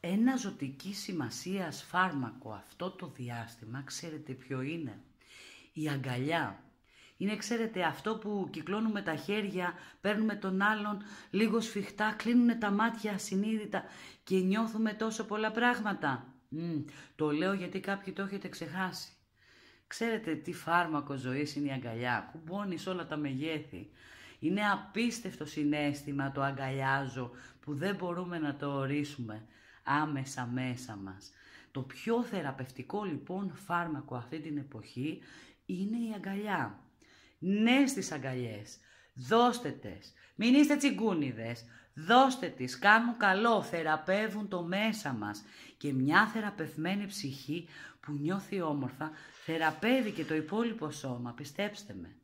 Ένα ζωτική σημασίας φάρμακο αυτό το διάστημα, ξέρετε ποιο είναι. Η αγκαλιά. Είναι, ξέρετε, αυτό που κυκλώνουμε τα χέρια, παίρνουμε τον άλλον λίγο σφιχτά, κλείνουν τα μάτια ασυνείδητα και νιώθουμε τόσο πολλά πράγματα. το λέω γιατί κάποιοι το έχετε ξεχάσει. Ξέρετε τι φάρμακο ζωής είναι η αγκαλιά. Κουμπώνεις όλα τα μεγέθη. Είναι απίστευτο συνέστημα το αγκαλιάζω που δεν μπορούμε να το ορίσουμε άμεσα μέσα μας. Το πιο θεραπευτικό λοιπόν φάρμακο αυτή την εποχή είναι η αγκαλιά. Ναι στις αγκαλιές, δώστε τες, μην είστε τσιγκούνιδες, δώστε τις, κάνουν καλό, θεραπεύουν το μέσα μας. Και μια θεραπευμένη ψυχή που νιώθει όμορφα, θεραπεύει και το υπόλοιπο σώμα, πιστέψτε με.